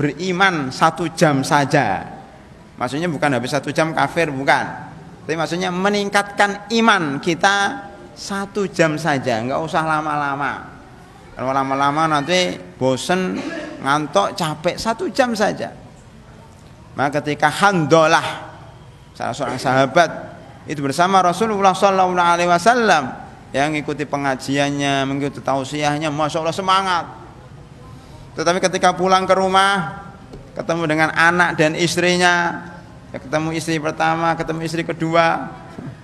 beriman satu jam saja maksudnya bukan habis satu jam kafir bukan tapi maksudnya meningkatkan iman kita satu jam saja nggak usah lama-lama kalau lama-lama nanti bosen ngantuk capek satu jam saja maka ketika handolah salah seorang sahabat itu bersama Rasulullah Shallallahu Alaihi Wasallam yang ikuti pengajiannya, mengikuti tausiahnya, masya Allah semangat tetapi ketika pulang ke rumah, ketemu dengan anak dan istrinya, ya ketemu istri pertama, ketemu istri kedua,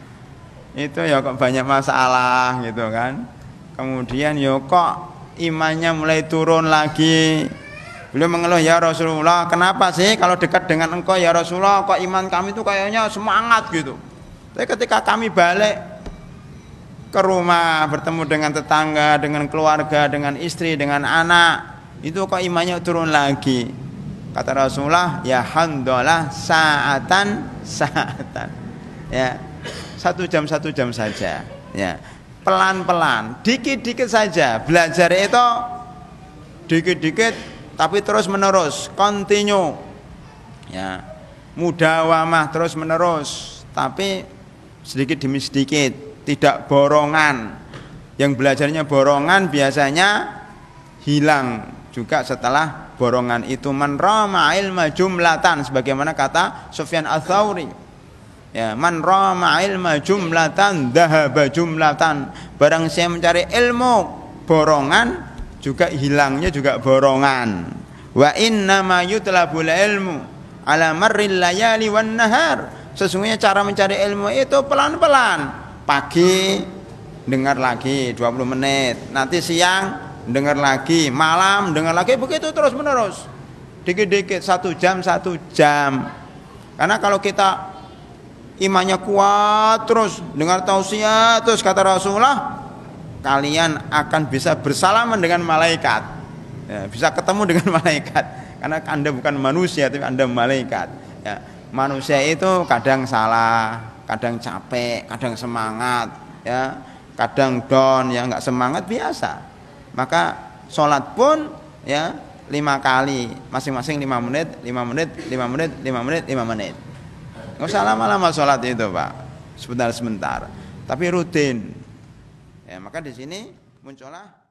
itu ya kok banyak masalah gitu kan. Kemudian ya kok imannya mulai turun lagi. Beliau mengeluh ya Rasulullah, kenapa sih kalau dekat dengan engkau ya Rasulullah kok iman kami itu kayaknya semangat gitu. Tapi ketika kami balik ke rumah bertemu dengan tetangga, dengan keluarga, dengan istri, dengan anak, itu kok imannya turun lagi kata Rasulullah ya handalah saatan saatan ya satu jam satu jam saja ya pelan-pelan dikit-dikit saja belajar itu dikit-dikit tapi terus menerus continue ya mudah wamah terus menerus tapi sedikit demi sedikit tidak borongan yang belajarnya borongan biasanya hilang juga setelah borongan itu menroma ilma jumlatan sebagaimana kata Sufyan Al thawri ya man rama ilma jumlatan dahaba jumlatan barang saya mencari ilmu borongan juga hilangnya juga borongan wa inna ma yutlabul ilmu ala marril layali wan nahar sesungguhnya cara mencari ilmu itu pelan-pelan pagi dengar lagi 20 menit nanti siang dengar lagi malam dengar lagi begitu terus menerus dikit-dikit satu jam satu jam karena kalau kita imannya kuat terus dengar tausiah terus kata Rasulullah kalian akan bisa bersalaman dengan malaikat ya, bisa ketemu dengan malaikat karena anda bukan manusia tapi anda malaikat ya, manusia itu kadang salah kadang capek kadang semangat ya kadang down ya nggak semangat biasa maka sholat pun ya lima kali masing-masing lima menit lima menit lima menit lima menit lima menit nggak usah lama-lama sholat itu pak sebentar sebentar tapi rutin ya maka di sini muncullah